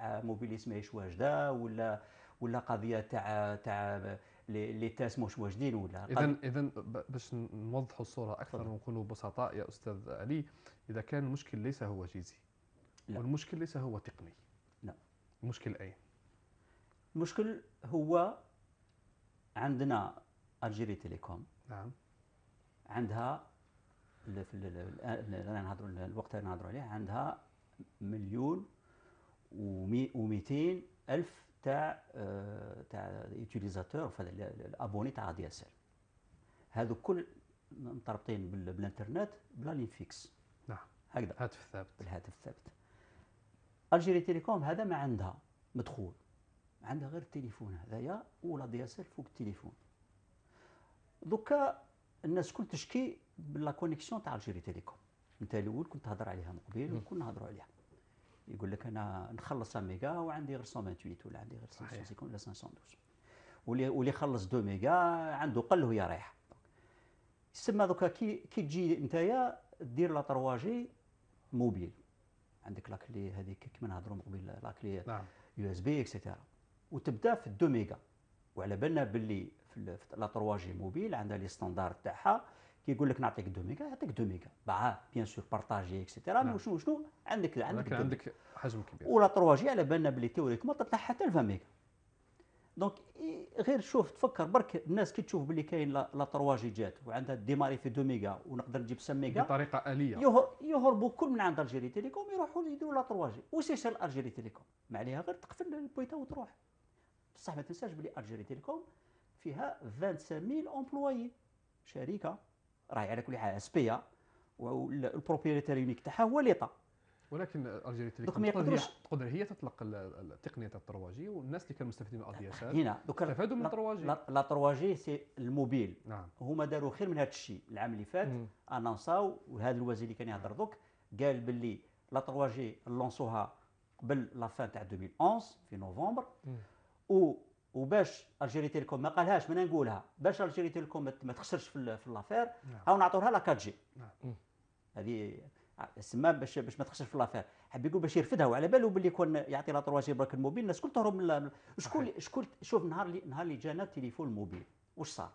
تاع موبيليس ماهيش واجده ولا ولا قضيه تاع تاع لي تاس مش واجدين ولا اذا اذا باش نوضحوا الصوره اكثر ونكونوا بسطاء يا استاذ علي اذا كان المشكل ليس هو جيزي لا. والمشكل ليس هو تقني لا المشكل اين؟ المشكل هو عندنا الجيري تيليكوم نعم عندها الوقت اللي نهضروا عليه عندها مليون و200 الف آه، تاع تاع يوتيليزاتور الابوني تاع دي اس ال هذو كل مترابطين بالانترنت بلا لين فيكس نعم هكذا الهاتف الثابت الهاتف الثابت الجيري تيليكوم هذا ما عندها مدخول عندها غير التليفون هذايا ولا دي اس ال فوق التليفون دوكا الناس كل تشكي بلا كونيكسيون تاع الجيري تيليكوم انت الاول كنت تهضر عليها من قبيل وكنا نهضروا عليها يقول لك انا نخلص ميغا وعندي غير 128 ولا عندي غير 550 ولا 512 واللي واللي خلص 2 ميغا عنده قل وهي رايحه تسمى دوكا كي كي تجي نتايا دير لا 3 جي موبيل عندك لاكلي هذيك كما نهضروا من قبل لاكلي نعم يو اس بي اكسيتيرا وتبدا في 2 ميغا وعلى بالنا باللي في لا 3 جي موبيل عندها لي ستاندار تاعها كيقول لك نعطيك 2 ميغا يعطيك 2 ميغا باع بيان سور بارطاجي اكسيتيرا مي شنو شنو عندك عندك عندك حجم كبير ولا 3 جي على بالنا بلي ما تطلع حتى 20 ميغا دونك غير شوف تفكر برك الناس كي تشوف بلي كاين لا 3 جي جات وعندها ديماري في 2 ميغا ونقدر نجيب 5 ميغا بطريقه اليه يهربوا كل من عند الجيري تيليكوم يروحوا يديروا لا 3 جي وسي سير الجيري تيليكوم ما عليها غير تقفل البويته وتروح بصح ما تنساش بلي الجيري تيليكوم فيها 25000 امبلوي شركه راهي على كل حال سبيا والبروبريتير يونيك تاعها هو ليطا ولكن الجيري تيليكوم تقدر تقدر هي تطلق التقنيه تاع الترواجي والناس اللي كانوا مستفيدين من الادي اس هنا استفادوا من الترواجي لا ترواجي سي الموبيل نعم هما داروا خير من هذا الشيء العام اللي فات انونساو وهذا الوزير اللي كان يهضر دوك قال باللي لا ترواجي لونسوها قبل لا فان تاع 2011 في نوفمبر و وباش الجيري تيليكوم ما قالهاش ما نقولها باش الجيري تيليكوم ما تخسرش في, في لافير نعم. هاو نعطوها لا 4 جي نعم. هذه سما باش باش ما تخسرش في لافير حب يقول باش يرفدها وعلى باله باللي يكون يعطي لا 3 جي برك الموبيل الناس كل تهرب من شكون شكون شوف نهار اللي نهار اللي جانا التليفون الموبيل واش صار؟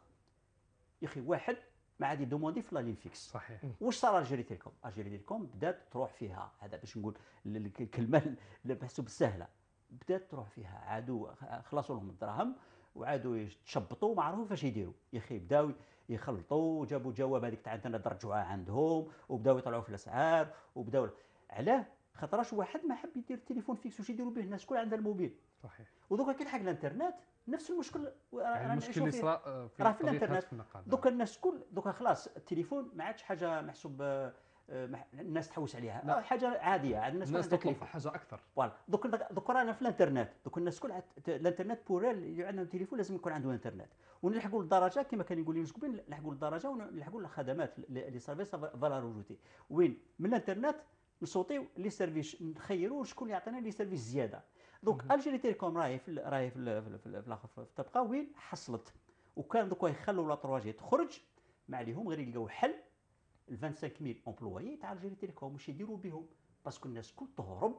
يا اخي واحد ما عاد يدوموندي في لاين فيكس صحيح واش صار الجيري تيليكوم؟ الجيري تيليكوم بدات تروح فيها هذا باش نقول الكلمه بحسب السهله بدات تروح فيها عادوا خلصوا لهم الدراهم وعادوا يتشبطوا ما عرفوا فاش يديروا يا اخي بداو يخلطوا وجابوا جواب هذيك تاع الانترنت رجعوها عندهم وبداو يطلعوا في الاسعار وبداو علاه خاطرش واحد ما حب يدير التليفون فيكس واش يديروا به الناس كل عندها الموبيل صحيح ودوكا كي لحق الانترنت نفس المشكل آه، يعني المشكل اللي صرا آه، في, في الانترنت دوكا الناس كل دوكا خلاص التليفون ما عادش حاجه محسوب آه، آه، الناس تحوس عليها لا. آه، حاجه عاديه عاد الناس, الناس تطلب حاجه اكثر فوالا دوك دوك رانا في الانترنت دوك الناس الكل الانترنت بور عندهم تليفون لازم يكون عنده انترنت ونلحقوا للدرجه كما كان يقول يونس قبل نلحقوا للدرجه ونلحقوا للخدمات لي سيرفيس روجوتي وين من الانترنت نصوتيو لي سيرفيس نخيروا شكون يعطينا لي سيرفيس زياده دوك الجيري تيليكوم راهي في راهي في في الطبقه وين حصلت وكان دوك يخلوا لا 3 جي تخرج ما عليهم غير يلقاو حل ال 25000 امبلوي تاع الجيري تيليكوم واش يديروا بهم باسكو الناس كل تهرب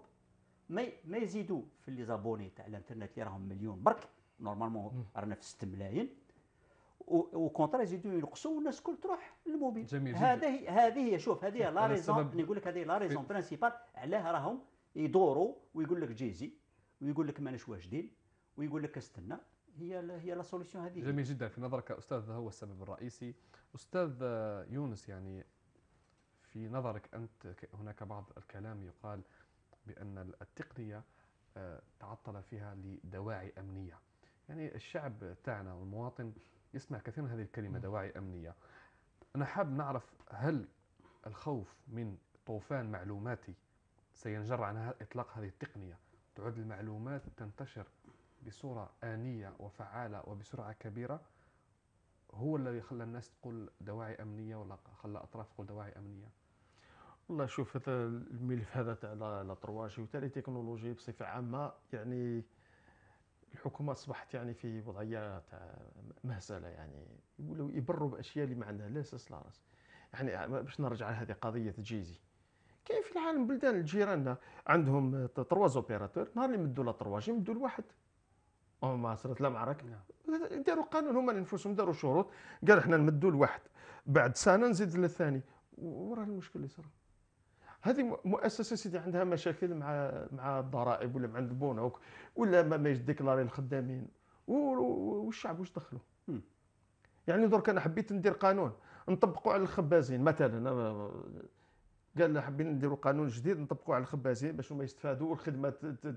ما ما يزيدوا في لي زابوني تاع الانترنت اللي راهم مليون برك نورمالمون رانا في 6 ملايين وكونترا يزيدوا ينقصوا والناس الكل تروح للموبيل جميل هذه هذه شوف هذه لا ريزون نقول لك هذه لا ريزون برينسيبال علاه راهم يدوروا ويقول لك جيزي ويقول لك ماناش واجدين ويقول لك استنى هي هي لا سوليسيون هذه جميل جدا في نظرك استاذ هو السبب الرئيسي استاذ آه، يونس يعني في نظرك أنت هناك بعض الكلام يقال بأن التقنية آه، تعطل فيها لدواعي أمنية يعني الشعب تاعنا والمواطن يسمع كثير من هذه الكلمة دواعي أمنية أنا حاب نعرف هل الخوف من طوفان معلوماتي سينجر عن إطلاق هذه التقنية تعد المعلومات تنتشر بصورة آنية وفعالة وبسرعة كبيرة هو الذي خلى الناس تقول دواعي أمنية ولا خلى أطراف تقول دواعي أمنية والله شوف هذا الملف هذا تاع لا ترواشي وتاع لي تكنولوجي بصفه عامه يعني الحكومه اصبحت يعني في وضعيه تاع مهزله يعني يقولوا يبروا باشياء اللي ما عندها لا اساس لا راس يعني باش نرجع لهذه قضيه جيزي كاين في العالم بلدان جيراننا عندهم تروا زوبيراتور نهار اللي مدوا لا ترواجي مدوا لواحد ما صارت لا معركه نعم. داروا قانون هما لانفسهم داروا شروط قال احنا نمدوا لواحد بعد سنه نزيد للثاني وراه المشكل اللي صار هذه مؤسسه سيدي عندها مشاكل مع مع الضرائب ولا مع البنوك ولا ما يديكلاري الخدامين والشعب واش دخلوا يعني درك انا حبيت ندير قانون نطبقوا على الخبازين مثلا قال لنا حابين نديروا قانون جديد نطبقوا على الخبازين باش هما يستفادوا والخدمه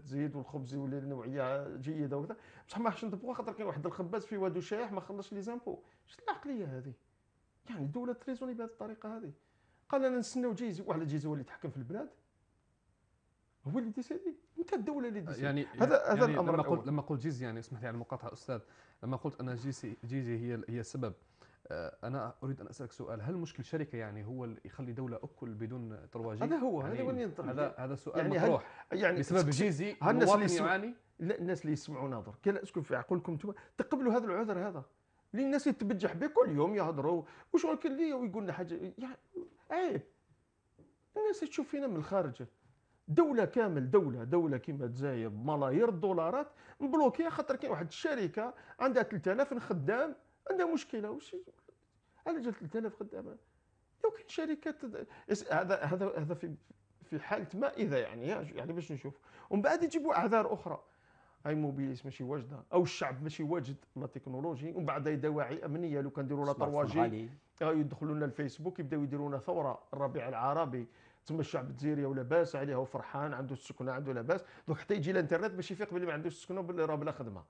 تزيد والخبز يولي نوعيه جيده وكذا بصح ما حش نطبقوا خاطر كاين واحد الخباز في وادو شايح ما خلصش لي زامبو شنو العقليه هذه يعني الدوله تريزوني بهذه الطريقه هذه قال انا نستناو جيزي واحد جيزي هو اللي يتحكم في البلاد هو اللي ديسيدي انت الدوله اللي ديسيدي يعني هذا يعني هذا الامر لما قلت لما قلت جيزي يعني اسمح لي على المقاطعه استاذ لما قلت انا جيزي جيزي هي هي السبب آه، انا اريد ان اسالك سؤال هل مشكل شركه يعني هو اللي يخلي دوله اكل بدون ترواجي هذا هو يعني هذا هو اللي هذا هذا سؤال يعني مطروح يعني بسبب جيزي الناس اللي يعاني لا الناس اللي يسمعوا ناظر كلا اسكن في عقولكم انتم تقبلوا هذا العذر هذا اللي الناس يتبجح به كل يوم يهضروا وشغل كل لي ويقول لنا حاجه يعني عيب إيه. الناس تشوف فينا من الخارج دوله كامل دوله دوله كيما الجزائر بملايير الدولارات مبلوكيه خاطر كاين واحد الشركه عندها 3000 خدام عندها مشكله وش على جال 3000 خدام لو كاين شركات هذا هذا هذا في في حاله ما اذا يعني يعني باش نشوف ومن بعد يجيبوا اعذار اخرى هاي موبيليس ماشي واجده او الشعب ماشي واجد لا تكنولوجي ومن بعد دواعي امنيه لو كنديروا لا 3 جي آه، يدخلون الفيسبوك يبداو يديرون ثوره الربيع العربي تسمى الشعب الجزائري لاباس عليه وفرحان عنده السكنه عنده لاباس دوك حتى يجي الانترنت باش يفيق باللي ما عندوش السكنه باللي راه بلا خدمه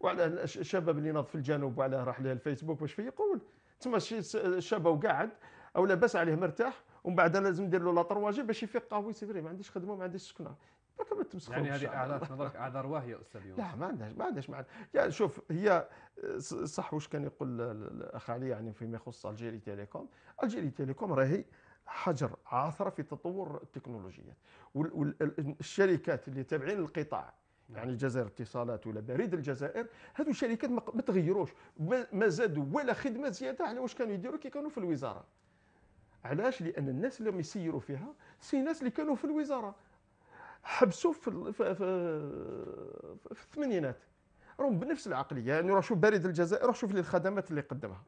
وعلى الشباب اللي ناض في الجنوب وعلى راح له الفيسبوك واش فيه يقول تما الشاب وقاعد او لاباس عليه مرتاح ومن بعد لازم ندير له لا باش يفيق قهوي آه، سي فري ما عنديش خدمه ما عنديش سكنه ما تمسخوش يعني هذه اعذار في نظرك اعذار واهيه استاذ يوسف لا ما عندهاش ما عندهاش معنى يعني شوف هي صح واش كان يقول الاخ علي يعني فيما يخص الجيري تيليكوم الجيري تيليكوم راهي حجر عاثره في تطور التكنولوجيات والشركات اللي تابعين للقطاع نعم. يعني جزائر اتصالات ولا بريد الجزائر هذو الشركات ما تغيروش ما زادوا ولا خدمه زياده على واش كانوا يديروا كي كانوا في الوزاره علاش لان الناس اللي يسيروا فيها سي ناس اللي كانوا في الوزاره حبسوا في, في, في, في الثمانينات راهم بنفس العقليه يعني روح شوف بارد الجزائر روح شوف لي الخدمات اللي قدمها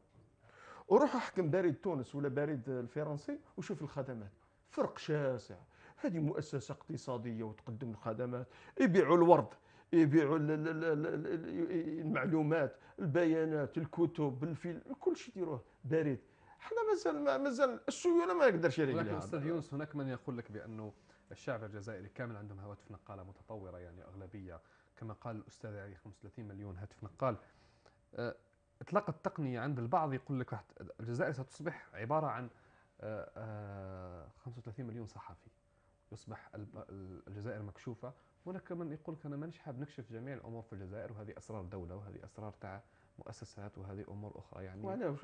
وروح احكم بارد تونس ولا بارد الفرنسي وشوف الخدمات فرق شاسع هذه مؤسسه اقتصاديه وتقدم الخدمات يبيعوا الورد يبيعوا المعلومات البيانات الكتب الفيلم كل شيء يديروه بارد حنا مازال مازال السيوله ما يقدرش يرجع لكن استاذ يونس هناك من يقول لك بانه الشعب الجزائري كامل عندهم هواتف نقاله متطوره يعني اغلبيه كما قال الاستاذ يعني 35 مليون هاتف نقال أه، اطلاق التقنيه عند البعض يقول لك الجزائر ستصبح عباره عن 35 أه، أه، مليون صحفي يصبح الجزائر مكشوفه هناك من يقول لك انا مانيش حاب نكشف جميع الامور في الجزائر وهذه اسرار دوله وهذه اسرار تاع مؤسسات وهذه امور اخرى يعني وانا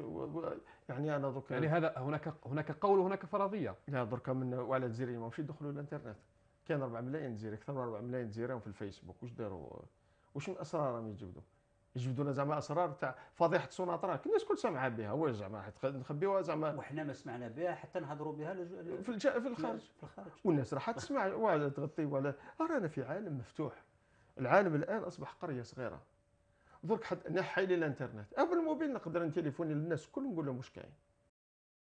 يعني انا درك يعني هذا هناك هناك قول وهناك فرضيه لا درك من وعلى الجزيره ماهمش يدخلوا الانترنت كان 4 ملايين جزيره اكثر من 4 ملايين جزيره في الفيسبوك واش داروا واش من اسرار راهم يجبدوا يجبدوا لنا زعما اسرار تاع فضيحه سوناطرا الناس كل سامعه بها واش زعما نخبيوها زعما وحنا ما سمعنا بها حتى نهضروا بها لج... في, الج... في الخارج في الخارج والناس راح تسمع ولا تغطي ولا رانا في عالم مفتوح العالم الان اصبح قريه صغيره درك نحي لي الانترنت بالموبيل نقدر نتليفوني للناس كلهم نقول لهم واش كاين